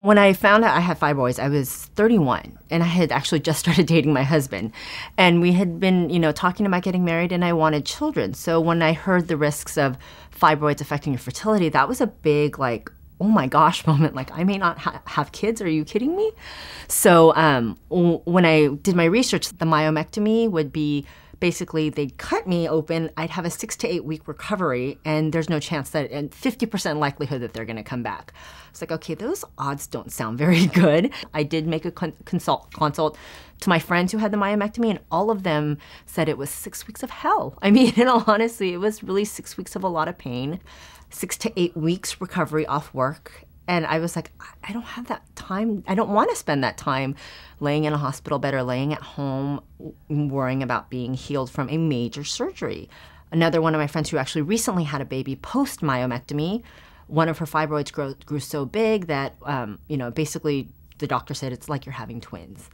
When I found out I had fibroids, I was 31 and I had actually just started dating my husband. And we had been, you know, talking about getting married and I wanted children. So when I heard the risks of fibroids affecting your fertility, that was a big, like, oh my gosh moment. Like, I may not ha have kids. Are you kidding me? So um, when I did my research, the myomectomy would be basically they'd cut me open. I'd have a six to eight week recovery, and there's no chance that, and 50% likelihood that they're going to come back. It's like, okay, those odds don't sound very good. I did make a con consult consult to my friends who had the myomectomy, and all of them said it was six weeks of hell. I mean, in all honesty, it was really six weeks of a lot of pain, six to eight weeks recovery off work, and I was like, I don't have that time. I don't want to spend that time laying in a hospital bed or laying at home worrying about being healed from a major surgery. Another one of my friends who actually recently had a baby post myomectomy, one of her fibroids grew, grew so big that, um, you know, basically the doctor said it's like you're having twins.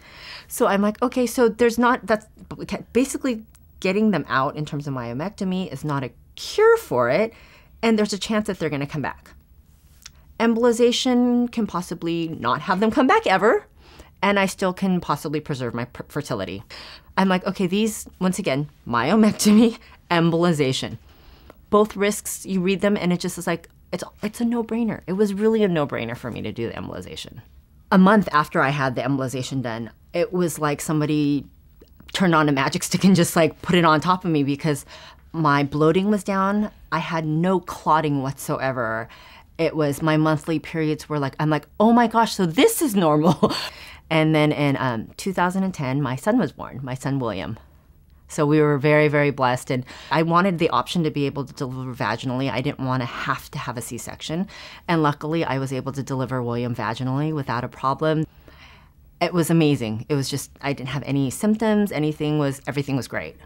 So I'm like, okay, so there's not, that's basically getting them out in terms of myomectomy is not a cure for it. And there's a chance that they're going to come back embolization can possibly not have them come back ever, and I still can possibly preserve my fertility. I'm like, okay, these, once again, myomectomy, embolization. Both risks, you read them, and it just is like, it's, it's a no brainer. It was really a no brainer for me to do the embolization. A month after I had the embolization done, it was like somebody turned on a magic stick and just like put it on top of me because my bloating was down. I had no clotting whatsoever it was my monthly periods were like, I'm like, oh my gosh, so this is normal. and then in um, 2010, my son was born, my son William. So we were very, very blessed. And I wanted the option to be able to deliver vaginally. I didn't want to have to have a C section. And luckily, I was able to deliver William vaginally without a problem. It was amazing. It was just, I didn't have any symptoms, anything was, everything was great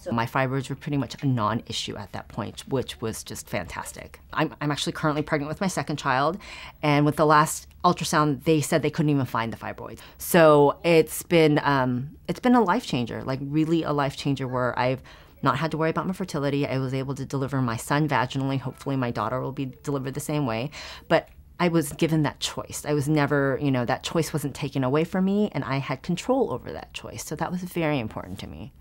so my fibroids were pretty much a non-issue at that point, which was just fantastic. I'm, I'm actually currently pregnant with my second child, and with the last ultrasound, they said they couldn't even find the fibroids. So it's been um, it's been a life changer, like really a life changer, where I've not had to worry about my fertility. I was able to deliver my son vaginally. Hopefully, my daughter will be delivered the same way. But I was given that choice. I was never, you know, that choice wasn't taken away from me, and I had control over that choice. So that was very important to me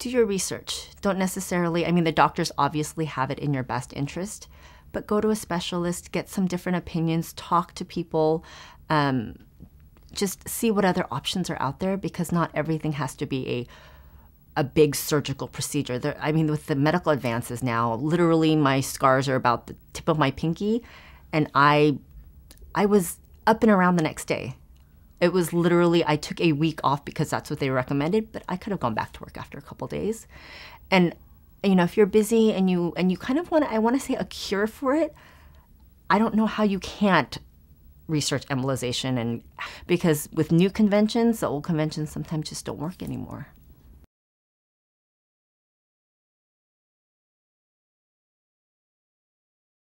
do your research. Don't necessarily, I mean, the doctors obviously have it in your best interest, but go to a specialist, get some different opinions, talk to people, um, just see what other options are out there because not everything has to be a a big surgical procedure. There, I mean, with the medical advances now, literally my scars are about the tip of my pinky, and I, I was up and around the next day. It was literally, I took a week off because that's what they recommended, but I could have gone back to work after a couple days. And, you know, if you're busy and you, and you kind of want, I want to say a cure for it, I don't know how you can't research embolization and because with new conventions, the old conventions sometimes just don't work anymore.